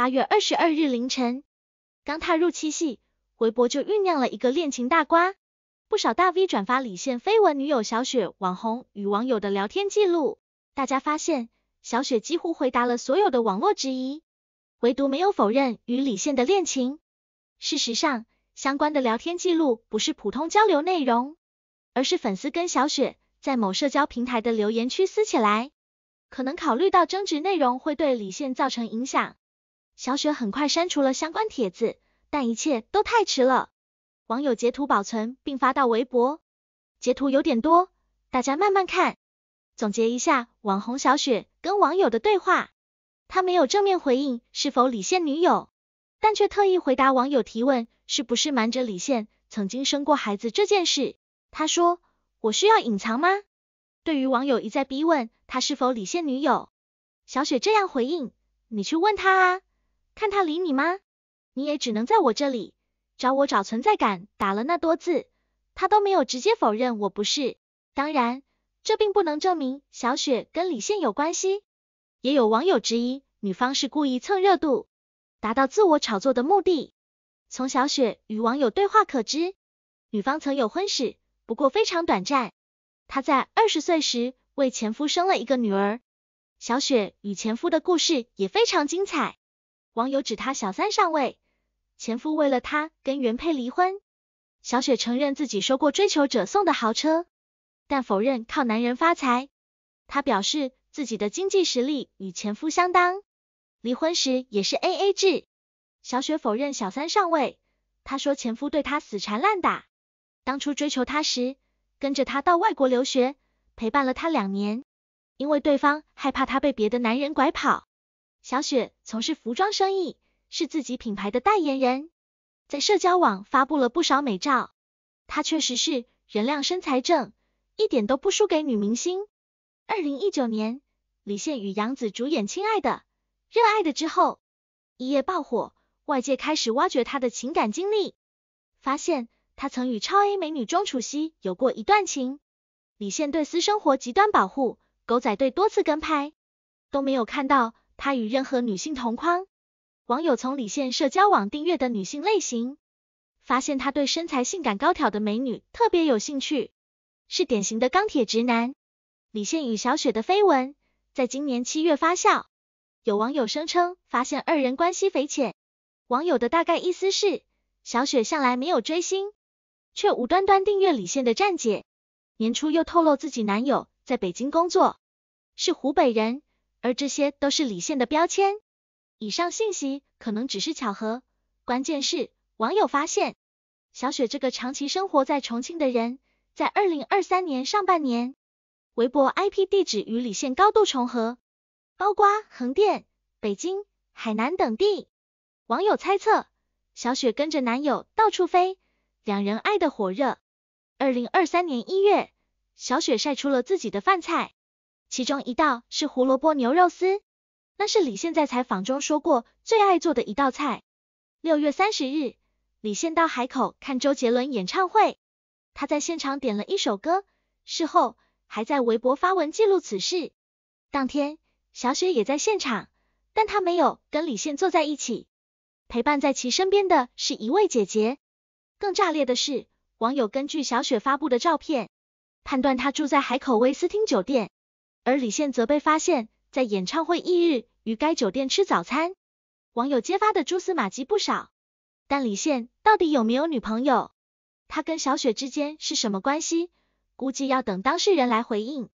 八月二十二日凌晨，刚踏入七夕，微博就酝酿了一个恋情大瓜。不少大 V 转发李现绯闻女友小雪网红与网友的聊天记录，大家发现小雪几乎回答了所有的网络质疑，唯独没有否认与李现的恋情。事实上，相关的聊天记录不是普通交流内容，而是粉丝跟小雪在某社交平台的留言区撕起来。可能考虑到争执内容会对李现造成影响。小雪很快删除了相关帖子，但一切都太迟了。网友截图保存并发到微博，截图有点多，大家慢慢看。总结一下，网红小雪跟网友的对话，她没有正面回应是否李现女友，但却特意回答网友提问，是不是瞒着李现曾经生过孩子这件事。她说：“我需要隐藏吗？”对于网友一再逼问她是否李现女友，小雪这样回应：“你去问他啊。”看他理你吗？你也只能在我这里找我找存在感，打了那多字，他都没有直接否认我不是。当然，这并不能证明小雪跟李现有关系。也有网友质疑女方是故意蹭热度，达到自我炒作的目的。从小雪与网友对话可知，女方曾有婚史，不过非常短暂。她在二十岁时为前夫生了一个女儿。小雪与前夫的故事也非常精彩。网友指她小三上位，前夫为了她跟原配离婚。小雪承认自己收过追求者送的豪车，但否认靠男人发财。她表示自己的经济实力与前夫相当，离婚时也是 A A 制。小雪否认小三上位，她说前夫对她死缠烂打，当初追求她时，跟着她到外国留学，陪伴了她两年，因为对方害怕她被别的男人拐跑。小雪从事服装生意，是自己品牌的代言人，在社交网发布了不少美照。她确实是人靓身材正，一点都不输给女明星。二零一九年，李现与杨紫主演《亲爱的，热爱的》之后，一夜爆火，外界开始挖掘他的情感经历，发现他曾与超 A 美女钟楚曦有过一段情。李现对私生活极端保护，狗仔队多次跟拍，都没有看到。他与任何女性同框，网友从李现社交网订阅的女性类型，发现他对身材性感高挑的美女特别有兴趣，是典型的钢铁直男。李现与小雪的绯闻在今年七月发酵，有网友声称发现二人关系匪浅。网友的大概意思是，小雪向来没有追星，却无端端订阅李现的站姐，年初又透露自己男友在北京工作，是湖北人。而这些都是李现的标签。以上信息可能只是巧合，关键是网友发现，小雪这个长期生活在重庆的人，在2023年上半年，微博 IP 地址与李现高度重合，包括横店、北京、海南等地。网友猜测，小雪跟着男友到处飞，两人爱的火热。2023年1月，小雪晒出了自己的饭菜。其中一道是胡萝卜牛肉丝，那是李现在采访中说过最爱做的一道菜。六月三十日，李现到海口看周杰伦演唱会，他在现场点了一首歌，事后还在微博发文记录此事。当天，小雪也在现场，但她没有跟李现坐在一起，陪伴在其身边的是一位姐姐。更炸裂的是，网友根据小雪发布的照片，判断她住在海口威斯汀酒店。而李现则被发现，在演唱会翌日与该酒店吃早餐。网友揭发的蛛丝马迹不少，但李现到底有没有女朋友？他跟小雪之间是什么关系？估计要等当事人来回应。